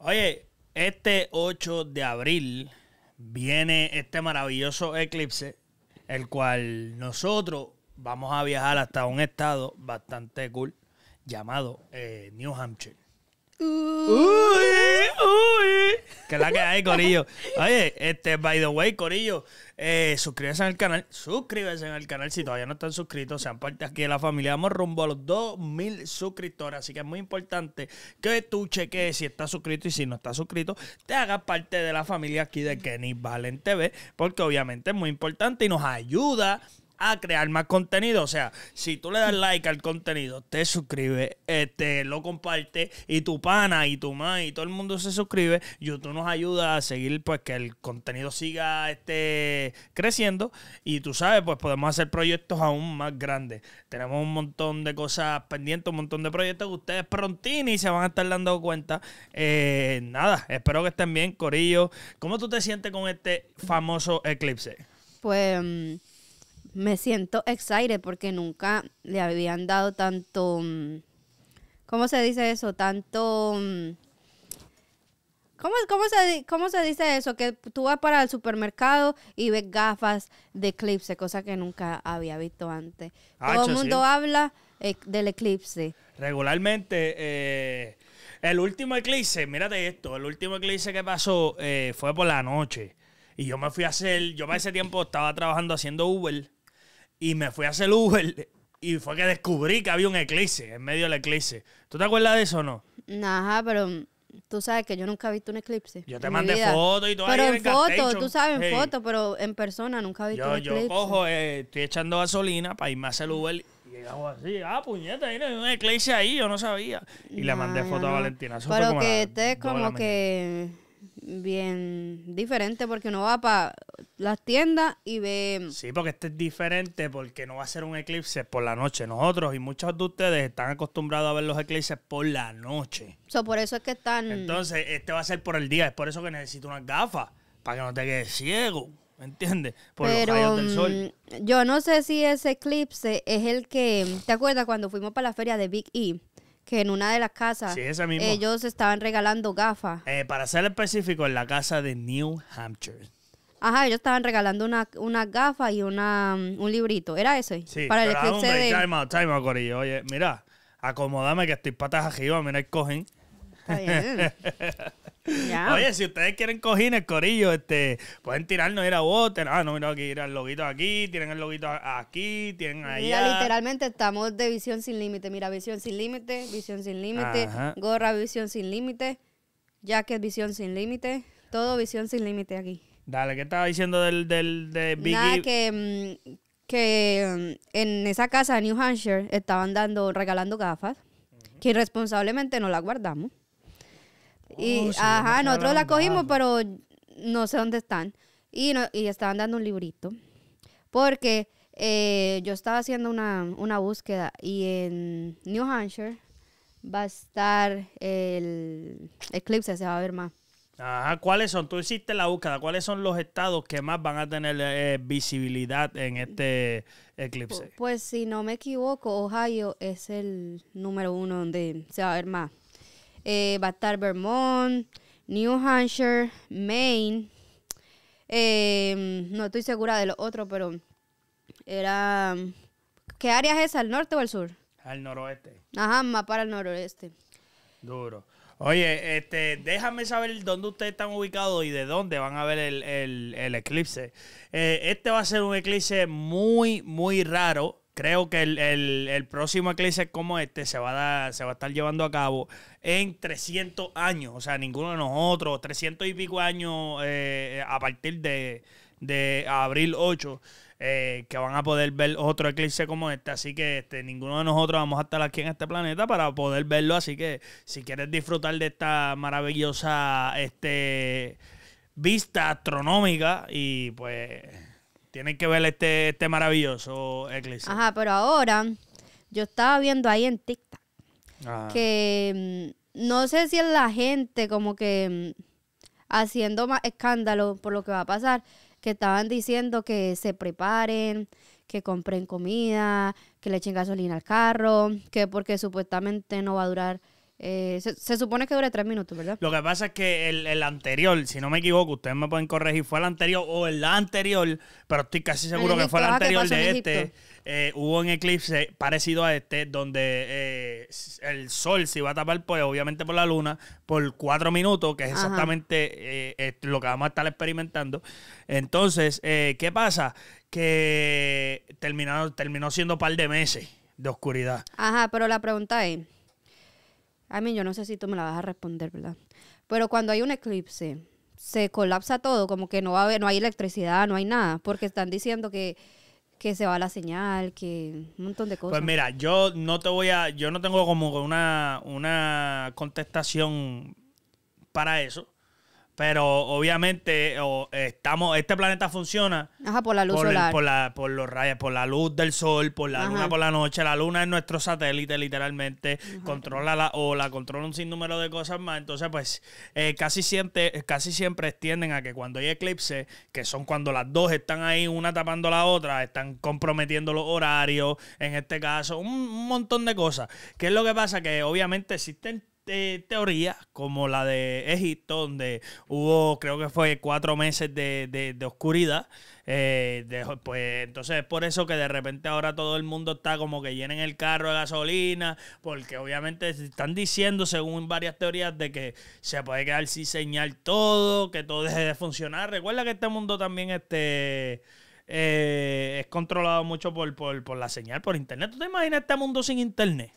Oye, este 8 de abril viene este maravilloso eclipse, el cual nosotros vamos a viajar hasta un estado bastante cool llamado eh, New Hampshire que la que hay, Corillo. Oye, este, by the way, Corillo, eh, suscríbanse al canal. Suscríbanse al canal si todavía no están suscritos. Sean parte aquí de la familia. Vamos rumbo a los 2000 suscriptores. Así que es muy importante que tú cheques si estás suscrito y si no estás suscrito, te hagas parte de la familia aquí de Kenny Valen TV. Porque obviamente es muy importante y nos ayuda a crear más contenido. O sea, si tú le das like al contenido, te suscribes, este, lo compartes y tu pana y tu mamá y todo el mundo se suscribe, YouTube nos ayuda a seguir pues que el contenido siga este, creciendo y tú sabes, pues podemos hacer proyectos aún más grandes. Tenemos un montón de cosas pendientes, un montón de proyectos que ustedes prontini se van a estar dando cuenta. Eh, nada, espero que estén bien, Corillo. ¿Cómo tú te sientes con este famoso eclipse? Pues mm, me siento excited porque nunca le habían dado tanto, mm, ¿cómo se dice eso? Tanto... Mm, ¿Cómo, se, ¿Cómo se dice eso? Que tú vas para el supermercado y ves gafas de eclipse, cosa que nunca había visto antes. Ah, Todo el mundo habla eh, del eclipse. Regularmente, eh, el último eclipse, mírate esto, el último eclipse que pasó eh, fue por la noche. Y yo me fui a hacer, yo para ese tiempo estaba trabajando haciendo Uber y me fui a hacer Uber y fue que descubrí que había un eclipse, en medio del eclipse. ¿Tú te acuerdas de eso o no? Ajá, pero tú sabes que yo nunca he visto un eclipse. Yo te mandé fotos y todo. Pero en fotos, tú sabes, en fotos, pero en persona nunca he visto un eclipse. Yo cojo, eh, estoy echando gasolina para irme a hacer Uber y hago así, ah, puñeta, hay un eclipse ahí, yo no sabía. Y le mandé foto a Valentina. pero que es como que bien diferente porque uno va para las tiendas y ve... Sí, porque este es diferente porque no va a ser un eclipse por la noche. Nosotros y muchos de ustedes están acostumbrados a ver los eclipses por la noche. So, por eso es que están... Entonces, este va a ser por el día. Es por eso que necesito unas gafas para que no te quedes ciego. ¿Me entiendes? Por los rayos del sol. Mm, yo no sé si ese eclipse es el que... ¿Te acuerdas cuando fuimos para la feria de Big E? que en una de las casas ellos estaban regalando gafas. Eh, para ser específico, en la casa de New Hampshire. Ajá, ellos estaban regalando una gafa y una, mm, un librito. ¿Era ese? para el ah, eclipse de... Time out, time out, Corillo. Oye, mira, acomódame que estoy patas arriba. Mira, cogen Oye, si ustedes quieren el corillo, este, pueden tirarnos ir a bote. Ah, no, mira, aquí, el loguito aquí, tienen el loguito aquí, tienen ahí. Mira, literalmente estamos de visión sin límite. Mira, visión sin límite, visión sin límite, gorra, visión sin límite, jacket, visión sin límite, todo visión sin límite aquí. Dale, ¿qué estaba diciendo del, del de Nada, que, mm, que mm, en esa casa de New Hampshire estaban dando, regalando gafas, que irresponsablemente no las guardamos. Oh, y, ajá, nosotros la cogimos, pero no sé dónde están. Y, estaban dando un librito. Porque eh, yo estaba haciendo una, búsqueda y en New Hampshire va a estar el eclipse, se va a ver más. Ajá, ¿cuáles son? Tú hiciste la búsqueda, ¿cuáles son los estados que más van a tener eh, visibilidad en este eclipse? pues si no me equivoco, Ohio es el número uno donde se va a ver más eh, va a estar Vermont, New Hampshire, Maine. Em, no estoy segura de lo otro, pero era... ¿Qué área es esa? ¿Al norte o al sur? Al noroeste. Ajá, más para el noroeste. Duro. Oye, este, déjame saber dónde ustedes están ubicados y de dónde van a ver el, eclipse. Eh, este va a ser un eclipse muy, muy raro creo que el, próximo eclipse como este se va, a dar, se va a estar llevando a cabo en 300 años. O sea, ninguno de nosotros, 300 y pico años eh, a partir de, abril 8, eh, que van a poder ver otro eclipse como este. Así que este, ninguno de nosotros vamos a estar aquí en este planeta para poder verlo. Así que si quieres disfrutar de esta maravillosa este, vista astronómica y pues tienen que ver este, este, maravilloso eclipse. Ajá, pero ahora yo estaba viendo ahí en TikTok ah. que mm, no sé si es la gente como que mm, haciendo más escándalo por lo que va a pasar, que estaban diciendo que se preparen, que compren comida, que le echen gasolina al carro, que porque supuestamente no va a durar eh, se, supone que dure tres minutos, ¿verdad? Lo que pasa es que el, anterior, si no me equivoco, ustedes me pueden corregir, fue el anterior o el anterior, pero estoy casi seguro que fue el anterior de este. Eh, hubo un eclipse parecido a este, donde eh, el sol se iba a tapar, pues obviamente por la luna, por cuatro minutos, que es exactamente lo que vamos a estar experimentando. Entonces, ¿qué pasa? Que terminado terminó siendo un par de meses de oscuridad. Ajá, pero la pregunta es a mí, yo no sé si tú me la vas a responder, ¿verdad? Pero cuando hay un eclipse, se colapsa todo, como que no va a no hay electricidad, no hay nada, porque están diciendo que, se va la señal, que un montón de pues cosas. Pues mira, yo no te voy a, yo no tengo como una, una contestación para eso, pero obviamente estamos, este planeta funciona por la luz por solar. por los rayos, por la luz del sol, por la luna por la noche. La luna es nuestro satélite, literalmente. Controla la ola, controla un sinnúmero de cosas más. Entonces, pues, eh, casi siempre, casi siempre extienden a que cuando hay eclipses, que son cuando las dos están ahí, una tapando la otra, están comprometiendo los horarios, en este caso, un, un montón de cosas. ¿Qué es lo que pasa? Que obviamente existen teorías como la de Egipto, donde hubo, creo que fue cuatro meses de, oscuridad. Eh, pues entonces es por eso que de repente ahora todo el mundo está como que llenen el carro de gasolina, porque obviamente están diciendo, según varias teorías, de que se puede quedar sin señal todo, que todo deje de funcionar. Recuerda que este mundo también este, eh, es controlado mucho por, por, la señal, por internet. ¿Tú te imaginas este mundo sin internet?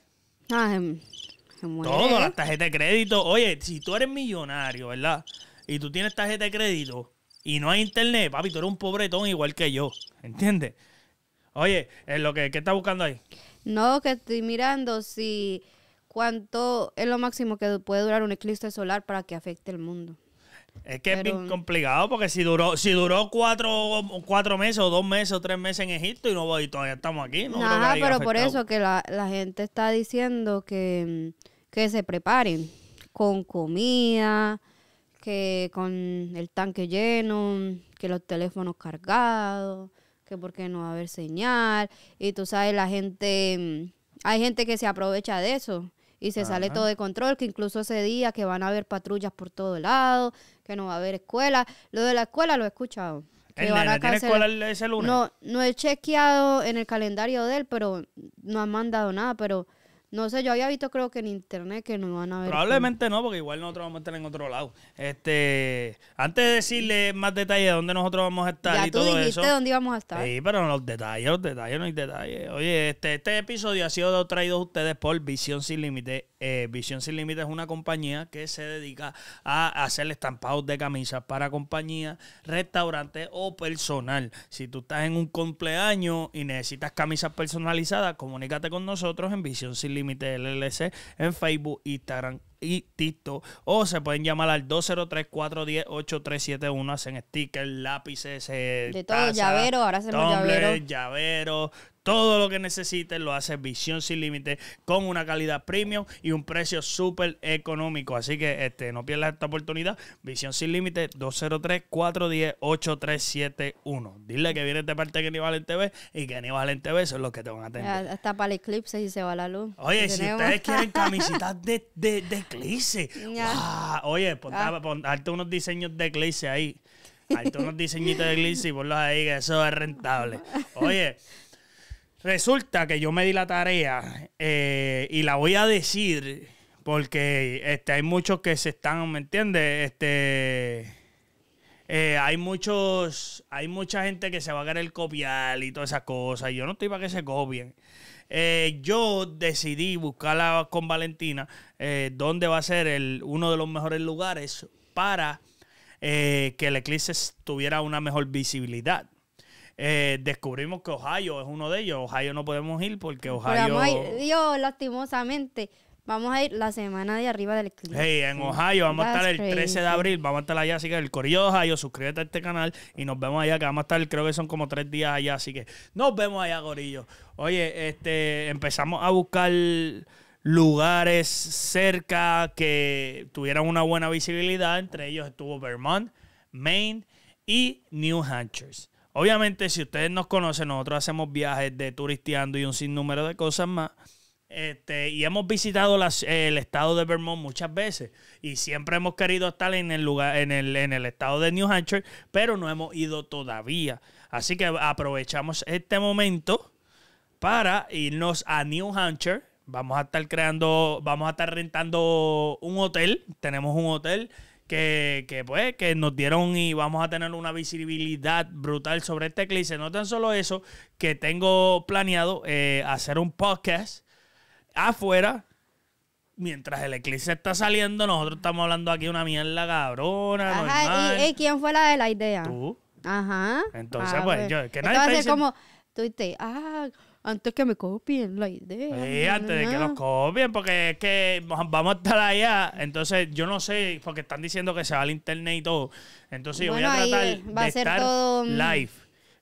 Todo, las tarjetas de crédito. Oye, si tú eres millonario, ¿verdad? Y tú tienes tarjeta de crédito y no hay internet, papi, tú eres un pobretón igual que yo. ¿Entiendes? Oye, es lo que, ¿qué estás buscando ahí? No, que estoy mirando si cuánto es lo máximo que puede durar un eclipse solar para que afecte el mundo. Es que es bien complicado porque si duró, si duró cuatro, cuatro meses o dos meses o tres meses en Egipto y no voy, todavía estamos aquí. No nada pero por eso que la, la gente está diciendo que mm, que se preparen con comida, que con el tanque lleno, que los teléfonos cargados, que porque no va a haber señal. Y tú sabes, la gente, mm, hay gente que se aprovecha de eso y se sale todo de control, que incluso ese día que van a haber patrullas por todo lado, que no va a haber escuela. Lo de la escuela lo he escuchado. el ¿tiene escuela ese lunes? No, no he chequeado en el calendario de él, pero no han mandado nada, pero no sé, yo había visto creo que en internet que no van a ver. Probablemente no, porque igual nosotros vamos a estar en otro lado. Este, antes de decirle más detalles de dónde nosotros vamos a estar ya tú todo dijiste dónde íbamos a estar. Sí, pero los detalles, los detalles, no hay detalles. Oye, este, este episodio ha sido traído a ustedes por Visión Sin Límite eh, Visión Sin Límites es una compañía que se dedica a hacer estampados de camisas para compañías, restaurantes o personal. Si tú estás en un cumpleaños y necesitas camisas personalizadas, comunícate con nosotros en Visión Sin Límites LLC en Facebook, Instagram y Tito. O se pueden llamar al 203-410-8371. Hacen stickers, lápices, eh, de todo, llavero, ahora hacemos llavero. llavero. Todo lo que necesiten lo hace Visión Sin Límite con una calidad premium y un precio súper económico. Así que este, no pierdas esta oportunidad. Visión Sin Límite 203-410-8371. Dile que viene de parte de ni Valente TV y que Valente TV son los que te van a atender. Hasta para el eclipse y se va la luz. Oye, si ustedes quieren camisitas de, de Eclipse. Oye, ponte, ah. unos diseños de Eclipse ahí. Hay unos diseñitos de Eclipse y ponlos ahí, que eso es rentable. Oye, resulta que yo me di la tarea eh, y la voy a decir porque este, hay muchos que se están, ¿me entiendes? Este. Eh, hay muchos, hay mucha gente que se va a querer copiar y todas esas cosas. yo no estoy para que se copien. Eh, yo decidí buscarla con Valentina, eh, Dónde va a ser el, uno de los mejores lugares para eh, que el eclipse tuviera una mejor visibilidad. descubrimos que Ohio es uno de ellos. Ohio no podemos ir porque Ohio. Dios, lastimosamente. Vamos a ir la semana de arriba del clip. Hey, en Ohio vamos a estar el 13 de abril. Vamos a estar allá, así que el Corillo de Ohio, suscríbete a este canal y nos vemos allá, que vamos a estar, creo que son como tres días allá, así que nos vemos allá, Corillo. Oye, este, empezamos a buscar lugares cerca que tuvieran una buena visibilidad. Entre ellos estuvo Vermont, Maine y New Hampshire. Obviamente, si ustedes nos conocen, nosotros hacemos viajes de turisteando y un sinnúmero de cosas más. Este, y hemos visitado el estado de Vermont muchas veces y siempre hemos querido estar en el lugar en el, en el estado de New Hampshire, pero no hemos ido todavía. Así que aprovechamos este momento para irnos a New Hampshire. Vamos a estar creando, vamos a estar rentando un hotel. Tenemos un hotel que, que, pues, que nos dieron y vamos a tener una visibilidad brutal sobre este eclipse. No tan solo eso, que tengo planeado eh, hacer un podcast afuera, mientras el eclipse está saliendo, nosotros estamos hablando aquí una mierda cabrona. Ajá, Y, eh, quién fue la de la idea? Tú. Ajá. Entonces, ah, pues, pues, yo, que nadie Entonces, como, tú ah, antes que me copien la idea. Sí, antes de que nos copien, porque es que vamos a estar allá. Entonces, yo no sé, porque están diciendo que se va al internet y todo. Entonces, yo voy a tratar de todo... live.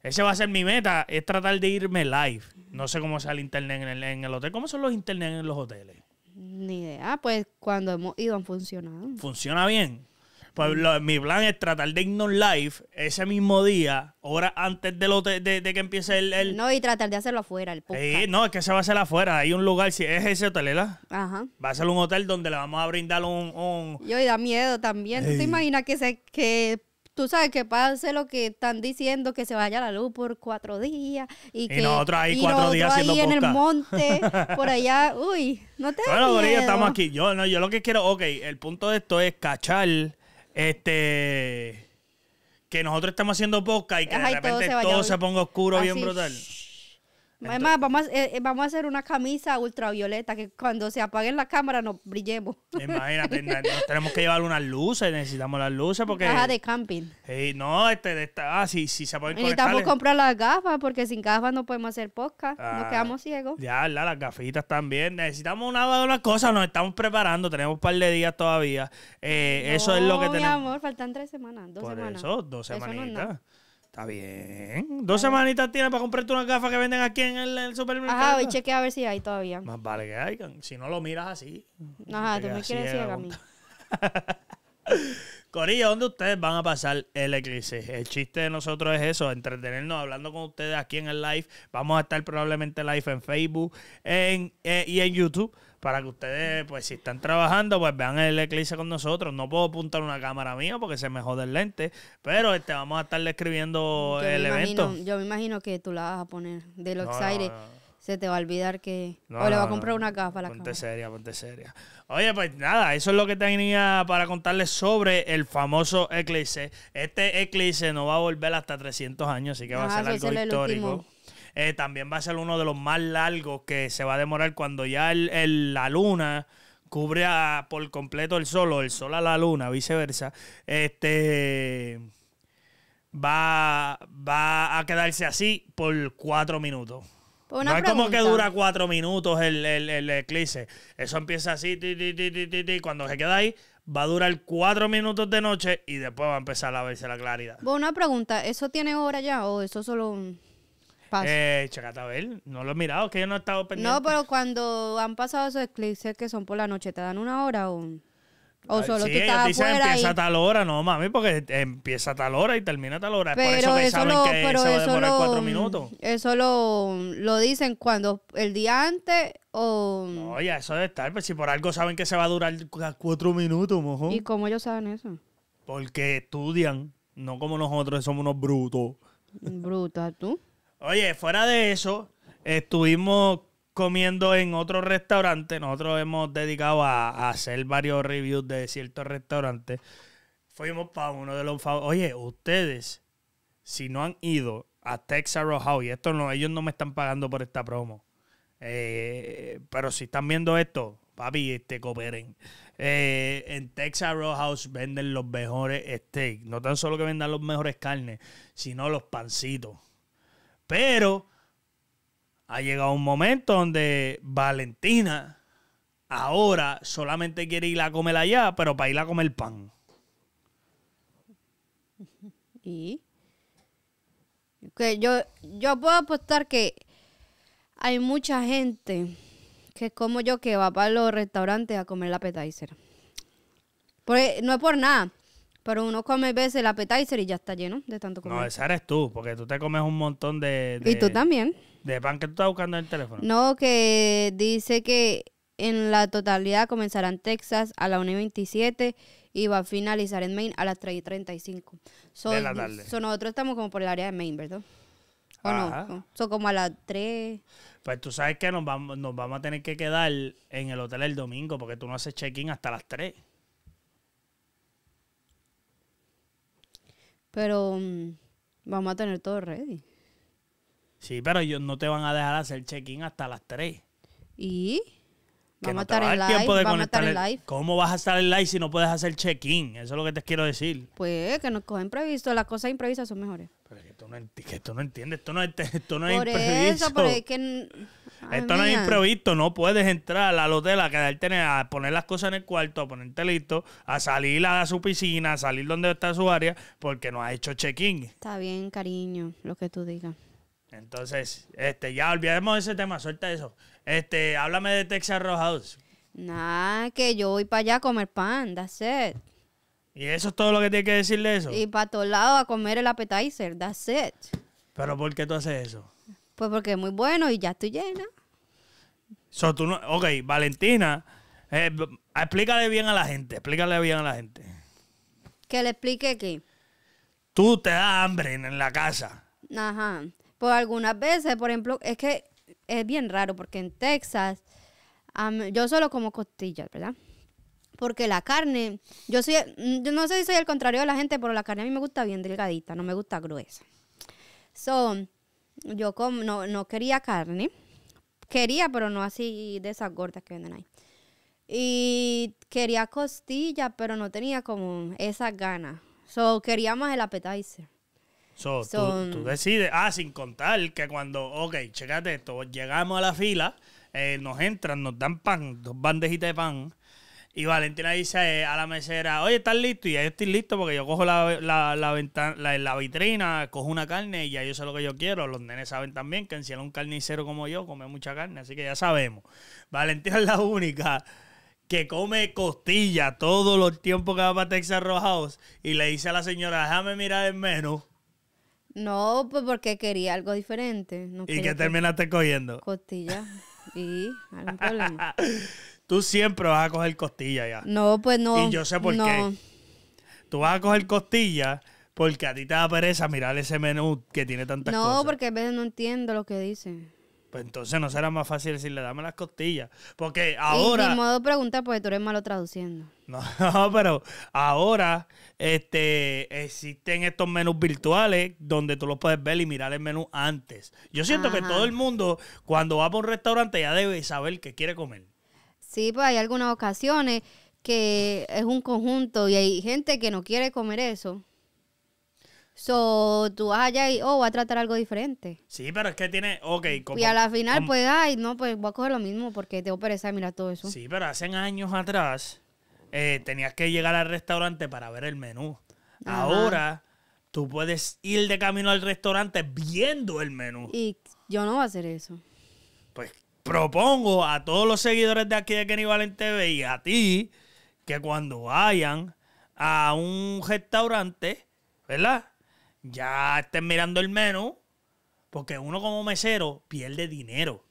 Ese va a ser mi meta, es tratar de irme live. No sé cómo el internet en el, en el hotel. ¿Cómo son los internet en los hoteles? Ni idea. Pues cuando hemos ido han funcionado. Funciona bien. Pues mm. mi plan es tratar de irnos live ese mismo día, horas antes de, que empiece el, No, y tratar de hacerlo afuera, el Sí, no, es que se va a hacer afuera. Hay un lugar, si es ese hotel, ¿verdad? Ajá. Va a ser un hotel donde le vamos a brindar un... un... Yo, da miedo también. ¿Tú te imaginas que, se, que tú sabes que pase lo que están diciendo, que se vaya la luz por cuatro días. Y, y que, nosotros ahí y cuatro nosotros días ahí en el monte, por allá. Uy, no te Bueno, Ya estamos aquí. Yo, no, yo lo que quiero, ok, el punto de esto es cachar, este... Que nosotros estamos haciendo poca y que de repente todo se, ponga oscuro bien brutal. Además, vamos a, eh, vamos a hacer una camisa ultravioleta que cuando se apague la cámara nos brillemos. Imagínate, pues, tenemos que llevar unas luces, necesitamos las luces porque... de camping. no, este, ah, sí, se pueden Necesitamos comprar las gafas porque sin gafas no podemos hacer podcast, nos ah, quedamos ciegos. Ya, las gafitas también. Necesitamos una, las cosa, nos estamos preparando, tenemos un par de días todavía. Eh, eso es lo que tenemos. mi amor, faltan tres semanas, dos semanas. semanitas. Está bien. Dos semanitas tienes para comprarte una gafas que venden aquí en el, supermercado. Ajá, voy a a ver si hay todavía. Más vale que hay, Si no lo miras así. Ajá, tú me quieres decir a mí. Corilla, ¿dónde ustedes van a pasar el eclipse? El chiste de nosotros es eso, entretenernos hablando con ustedes aquí en el live. Vamos a estar probablemente live en Facebook en, eh, y en YouTube para que ustedes, pues si están trabajando, pues vean el eclipse con nosotros. No puedo apuntar una cámara mía porque se me jode el lente, pero este, vamos a estarle escribiendo el evento. yo me imagino que tú la vas a poner de los se te va a olvidar que... o le va a comprar una caja para la Ponte seria, ponte seria. Oye, pues nada, eso es lo que tenía para contarles sobre el famoso eclipse. Este eclipse no va a volver hasta 300 años, así que va a ser algo histórico. Eh, también va a ser uno de los más largos que se va a demorar cuando ya la luna cubre por completo el sol o el sol a la luna, viceversa. Este va, va a quedarse así por cuatro minutos. Pues no es como que dura cuatro minutos el, eclipse. Eso empieza así, ti, cuando se queda ahí, va a durar cuatro minutos de noche y después va a empezar a verse la claridad. Bueno, pues una pregunta, ¿eso tiene hora ya o eso solo eh, no lo he mirado, que yo no he estado pendiente. No, pero cuando han pasado esos eclipses que son por la noche, ¿te dan una hora o...? O solo sí, tú estás dicen, empieza tal hora, no mami, porque empieza a tal hora y termina a tal hora. Pero es por eso que saben que se va a demorar cuatro minutos. Eso lo, dicen cuando el día antes o. No, ya eso de estar, pero pues si por algo saben que se va a durar cuatro minutos, mojo. ¿Y cómo ellos saben eso? Porque estudian, no como nosotros, somos unos brutos. Brutas, tú. Oye, fuera de eso, estuvimos comiendo en otro restaurante. Nosotros hemos dedicado a, hacer varios reviews de ciertos restaurantes. Fuimos para uno de los favoritos. Oye, ustedes, si no han ido a Texas Roadhouse, y esto no, ellos no me están pagando por esta promo. Eh, pero si están viendo esto, papi, te este, cooperen. Eh, en Texas Roadhouse venden los mejores steaks. No tan solo que vendan los mejores carnes, sino los pancitos pero ha llegado un momento donde Valentina ahora solamente quiere ir a comer allá, pero para ir a comer pan. Y que yo, yo puedo apostar que hay mucha gente que es como yo que va para los restaurantes a comer la appetizer. Pues, no es por nada. Pero uno come veces el appetizer y ya está lleno de tanto comer. No, esa eres tú, porque tú te comes un montón de... y tú también. ¿De pan que tú estás buscando en el teléfono? No, que dice que en la totalidad comenzará en Texas a las 1 y 27 y va a finalizar en Maine a las 3 y 35. nosotros estamos como por el área de Maine, ¿verdad? ¿O no? Son como a las 3. Pues tú sabes que nos vamos, nos vamos a tener que quedar en el hotel el domingo porque tú no haces check-in hasta las 3. Pero mm, vamos a tener todo ready. Sí, pero ellos no te van a dejar hacer check-in hasta las 3. ¿Y? vamos a estar en live. ¿Cómo vas a estar en live si no puedes hacer check-in? Eso es lo que te quiero decir. Pues que nos cogen previsto. Las cosas imprevistas son mejores. Pero que tú no, entiendes. Esto no, no, es imprevisto. pero es que Ah, Esto no es imprevisto, no puedes entrar al hotel a quedarte, a poner las cosas en el cuarto, a ponerte listo, a salir a su piscina, a salir donde está su área, porque no ha hecho check-in. Está bien, cariño, lo que tú digas. Entonces, este, ya olvidemos ese tema, suelta eso. Este, háblame de Texas Roadhouse. Nah, que yo voy para allá a comer pan, that's it. ¿Y eso es todo lo que tiene que decirle eso? Y para todos lados a comer el appetizer, that's it. ¿Pero por qué tú haces eso? Pues porque es muy bueno y ya estoy llena. So, ok, Valentina, eh, explícale bien a la gente, explícale bien a la gente. Que le explique que... Tú te das hambre en, la casa. Ajá. Pues algunas veces, por ejemplo, es que es bien raro porque en Texas yo solo como costillas, ¿verdad? Porque la carne, yo soy, mm, yo no sé si soy el contrario de la gente, pero la carne a mí me gusta bien delgadita, no me gusta gruesa. So, yo com no, no quería carne. Quería, pero no así de esas gordas que venden ahí. Y quería costillas, pero no tenía como esas ganas. So, queríamos el appetizer. So, tú, mm. decides, ah, sin contar que cuando, ok, checate esto, llegamos a la fila, eh, nos entran, nos dan pan, dos bandejitas de pan, y Valentina dice eh, a la mesera, oye, ¿estás listo? Y ya estoy listo porque yo cojo la, la, ventana, la, la, vitrina, cojo una carne y ya yo sé lo que yo quiero. Los nenes saben también que en cielo un carnicero como yo come mucha carne, así que ya sabemos. Valentina es la única que come costilla todos los tiempos que va para Texas Roadhouse y le dice a la señora, déjame mirar el menú. No, pues porque quería algo diferente. ¿Y qué terminaste cogiendo? Costilla. Y algún problema. Tú siempre vas a coger costilla ya. No, pues no. Y yo sé por no. qué. Tú vas a coger costilla porque a ti te da pereza mirar ese menú que tiene tantas no, cosas. No, porque a veces no entiendo lo que dicen. Pues entonces no será más fácil decirle, dame las costillas. Porque ahora. Y, modo preguntar porque tú eres malo traduciendo. No, pero ahora este, existen estos menús virtuales donde tú los puedes ver y mirar el menú antes. Yo siento que todo el mundo, cuando va a un restaurante, ya debe saber qué quiere comer. Sí, pues hay algunas ocasiones que es un conjunto y hay gente que no quiere comer eso. So, tú vas allá y, oh, voy a tratar algo diferente. Sí, pero es que tiene, ok. y a la final, pues, ay, no, pues voy a coger lo mismo porque tengo pereza de mirar todo eso. Sí, pero hace años atrás eh, tenías que llegar al restaurante para ver el menú. Ahora tú puedes ir de camino al restaurante viendo el menú. Y yo no voy a hacer eso. Pues propongo a todos los seguidores de aquí de Kenny Valente TV y a ti que cuando vayan a un restaurante, ¿verdad? Ya estén mirando el menú, porque uno como mesero pierde dinero.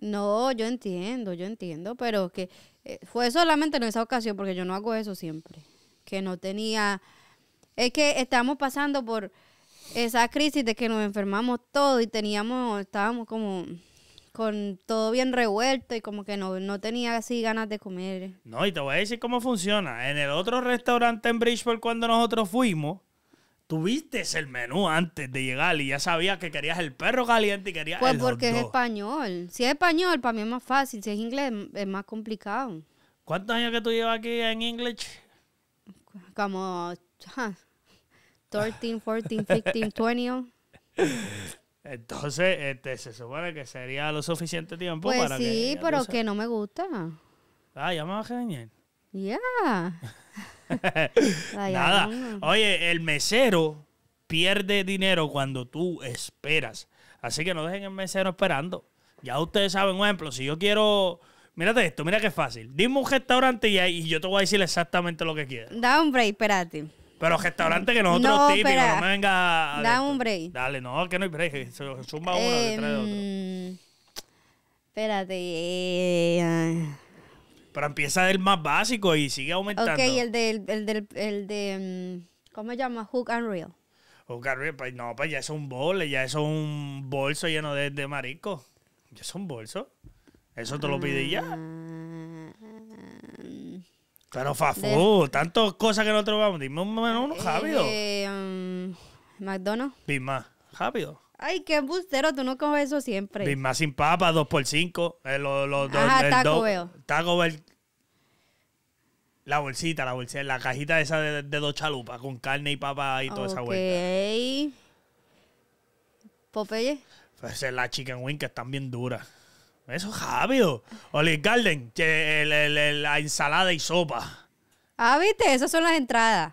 No, yo entiendo, yo entiendo, pero que eh, fue solamente en esa ocasión, porque yo no hago eso siempre. Que no tenía. Es que estamos pasando por esa crisis de que nos enfermamos todos y teníamos, estábamos como con todo bien revuelto y como que no, no tenía así ganas de comer. No, y te voy a decir cómo funciona. En el otro restaurante en Bridgeport cuando nosotros fuimos, tuviste el menú antes de llegar y ya sabías que querías el perro caliente y querías pues porque es español. Si es español, para mí es más fácil. Si es inglés, es más complicado. ¿Cuántos años que tú llevas aquí en inglés? Como... 13, 14, 15, 20. Entonces, este, se supone que sería lo suficiente tiempo pues para sí, Sí, pero que no me gusta. Ah, ya me bajé a Ya. Nada. Oye, el mesero pierde dinero cuando tú esperas. Así que no dejen el mesero esperando. Ya ustedes saben, un ejemplo, si yo quiero. Mírate esto, mira qué fácil. Dime un restaurante y, y yo te voy a decir exactamente lo que quieras. Da un break, espérate. Pero restaurante que nosotros no, típicos, no me venga. Da un break. Dale, no, que no hay break. Se zumba uno detrás de em, otro. Espérate. Eh. Pero empieza el más básico y sigue aumentando. Ok, el del. El el de, em, ¿Cómo se llama? Hook and Reel. Hook and Reel, pues no, pues ya es un bol, ya es un bolso lleno de, de marisco. Ya es un bolso. Eso te lo pide ya. Ah. Pero fafu. tantas cosas que nosotros vamos. Dime un menú rápido. Eh, em, McDonald's. Pisma, Mac, rápido. Ay, qué bustero. tú no comes eso siempre. Big sin papa, 2x5. Los dos. Eh, Taco Bell. Taco Bell. La bolsita, la bolsita, la cajita esa de, dos chalupas con carne y papa y toda esa vuelta. Popeye. Pues es la chicken wing que están bien duras. Eso es rápido. Olive Garden, la ensalada y sopa. Ah, viste, esas son las entradas.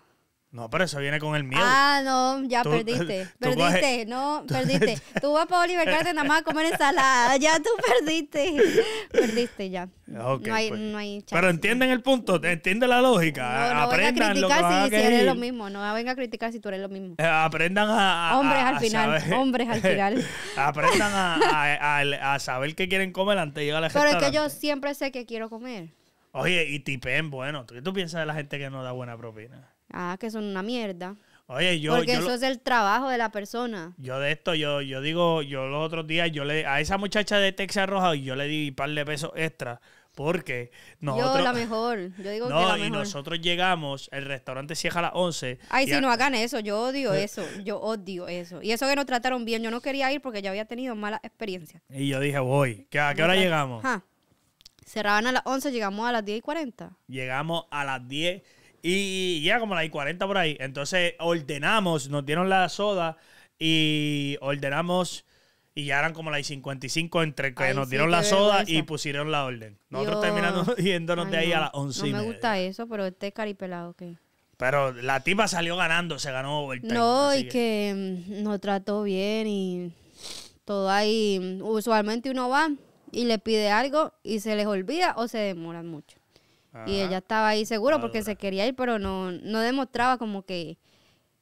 No, pero eso viene con el miedo. Ah, no, ya perdiste. perdiste, no, perdiste. Tú vas para Oliver Garden nada más a comer ensalada. Ya tú perdiste. Perdiste ya. no, hay, pues. no hay Pero entienden el punto, entienden la lógica. No, no aprendan a criticar si, eres lo mismo. No venga a criticar si tú eres lo mismo. Eh, aprendan a, Hombres al final. Hombres al final. aprendan a, a, saber qué quieren comer antes de llegar a la Pero es que yo siempre sé qué quiero comer. Oye, y tipen, bueno. ¿Qué tú piensas de la gente que no da buena propina? Ah, que son una mierda. Oye, yo. Porque eso es el trabajo de la persona. Yo de esto, yo, yo digo, yo los otros días, yo le. A esa muchacha de Texas Roja, yo le di un par de pesos extra. Porque nosotros. Yo la mejor. Yo digo no, que la mejor. y nosotros llegamos, el restaurante cierra a las 11. Ay, si no hagan eso, yo odio eh. eso. Yo odio eso. Y eso que nos trataron bien. Yo no quería ir porque ya había tenido mala experiencia. Y yo dije, voy. ¿A qué hora llegamos? Ajá. Cerraban a las 11, llegamos a las 10 y 40. Llegamos a las 10 y ya como la hay 40 por ahí. Entonces ordenamos, nos dieron la soda y ordenamos. Y ya eran como las 55 entre que nos dieron la soda y pusieron la orden. Nosotros terminamos yéndonos de ahí a las 11 No me gusta eso, pero este caripelado que... Pero la tipa salió ganando, se ganó el No, y que... que mm, nos trató bien y todo ahí. Mm, usualmente uno va y le pide algo y se les olvida o se demoran mucho. Y ella estaba ahí seguro porque se quería ir, pero no, no demostraba como que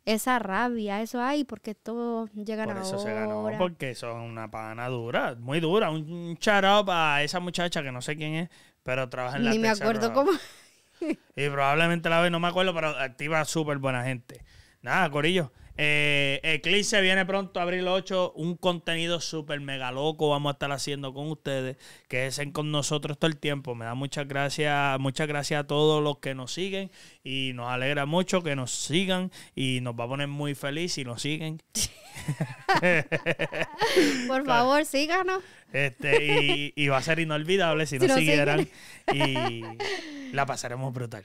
esa rabia, eso hay porque todo llegan Por eso se ganó, porque son una pana dura, muy dura. Un shout-out para esa muchacha que no sé quién es, pero trabaja en la Ni me acuerdo cómo. y probablemente la ve, no me acuerdo, pero activa súper buena gente. Nada, Corillo. Eh, Eclipse viene pronto, abril 8, un contenido súper mega loco vamos a estar haciendo con ustedes, que estén con nosotros todo el tiempo. Me da muchas gracias, muchas gracias a todos los que nos siguen y nos alegra mucho que nos sigan y nos va a poner muy feliz si nos siguen. Por favor, síganos. Este, y, va a ser inolvidable si, nos siguieran y la pasaremos brutal.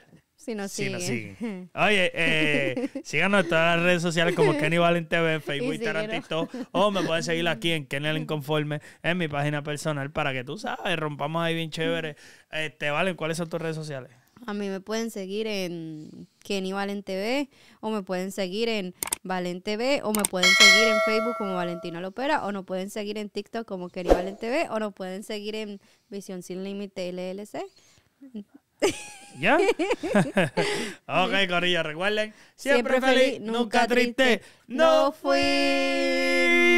Si nos Oye, eh, síganos en todas las redes sociales como Kenny Valen TV, en Facebook, Instagram, TikTok. O me pueden seguir aquí en Kenny Valen Conforme, en mi página personal, para que tú sabes, rompamos ahí bien chévere. Este, Valen, ¿cuáles son tus redes sociales? A mí me pueden seguir en Kenny Valen TV o me pueden seguir en Valen TV o me pueden seguir en Facebook como Valentina Lopera o nos pueden seguir en TikTok como Kenny Valen TV o nos pueden seguir en Visión Sin Límite LLC. ¿Ya? ok, corrilla, recuerden. Siempre, feliz, nunca triste. triste. ¡No fuimos!